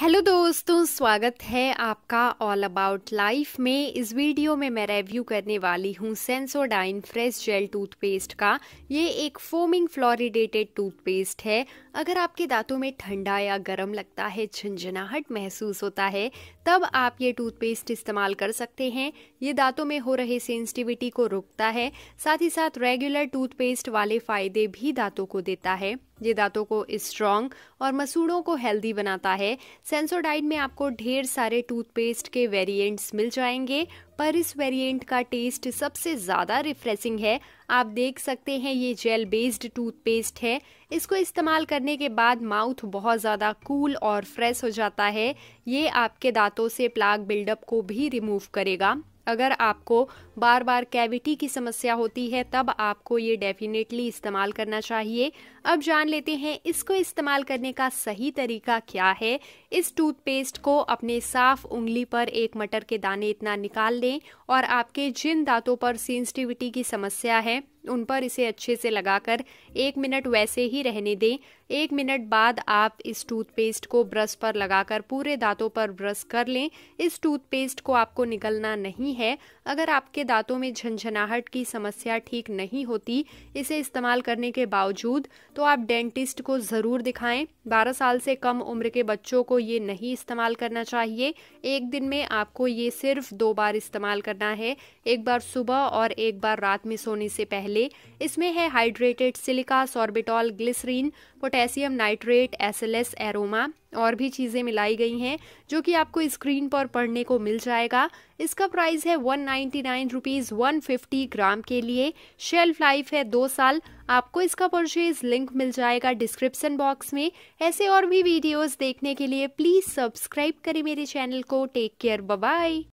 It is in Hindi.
हेलो दोस्तों स्वागत है आपका ऑल अबाउट लाइफ में इस वीडियो में मैं रिव्यू करने वाली हूँ सेंसोडाइन फ्रेश जेल टूथपेस्ट का ये एक फोमिंग फ्लोरिडेटेड टूथपेस्ट है अगर आपके दांतों में ठंडा या गर्म लगता है झंझनाहट महसूस होता है तब आप ये टूथपेस्ट इस्तेमाल कर सकते हैं ये दांतों में हो रहे सेंसिटिविटी को रोकता है साथ ही साथ रेगुलर टूथपेस्ट वाले फ़ायदे भी दांतों को देता है ये दांतों को स्ट्रॉन्ग और मसूड़ों को हेल्दी बनाता है सेंसोडाइड में आपको ढेर सारे टूथपेस्ट के वेरिएंट्स मिल जाएंगे पर इस वेरिएंट का टेस्ट सबसे ज़्यादा रिफ्रेशिंग है आप देख सकते हैं ये जेल बेस्ड टूथपेस्ट है इसको इस्तेमाल करने के बाद माउथ बहुत ज़्यादा कूल और फ्रेश हो जाता है ये आपके दांतों से प्लाग बिल्डअप को भी रिमूव करेगा अगर आपको बार बार कैविटी की समस्या होती है तब आपको ये डेफिनेटली इस्तेमाल करना चाहिए अब जान लेते हैं इसको इस्तेमाल करने का सही तरीका क्या है इस टूथपेस्ट को अपने साफ उंगली पर एक मटर के दाने इतना निकाल लें और आपके जिन दांतों पर सेंसिटिविटी की समस्या है उन पर इसे अच्छे से लगाकर एक मिनट वैसे ही रहने दें एक मिनट बाद आप इस टूथपेस्ट को ब्रश पर लगाकर पूरे दांतों पर ब्रश कर लें इस टूथपेस्ट को आपको निकलना नहीं है अगर आपके दांतों में झंझनाहट की समस्या ठीक नहीं होती इसे इस्तेमाल करने के बावजूद तो आप डेंटिस्ट को ज़रूर दिखाएं 12 साल से कम उम्र के बच्चों को ये नहीं इस्तेमाल करना चाहिए एक दिन में आपको ये सिर्फ दो बार इस्तेमाल करना है एक बार सुबह और एक बार रात में सोने से पहले ले इसमें है hydrated silica sorbitol glycerine potassium nitrate SLS aroma और भी चीज़ें मिलाई गई हैं जो कि आपको स्क्रीन पर पढ़ने को मिल जाएगा इसका प्राइस है one ninety nine rupees one fifty gram के लिए शेल्फ लाइफ है दो साल आपको इसका परचेज लिंक मिल जाएगा डिस्क्रिप्सन बॉक्स में ऐसे और भी वीडियोस देखने के लिए प्लीज़ सब्सक्राइब करें मेरे चैनल को टेक केयर बाय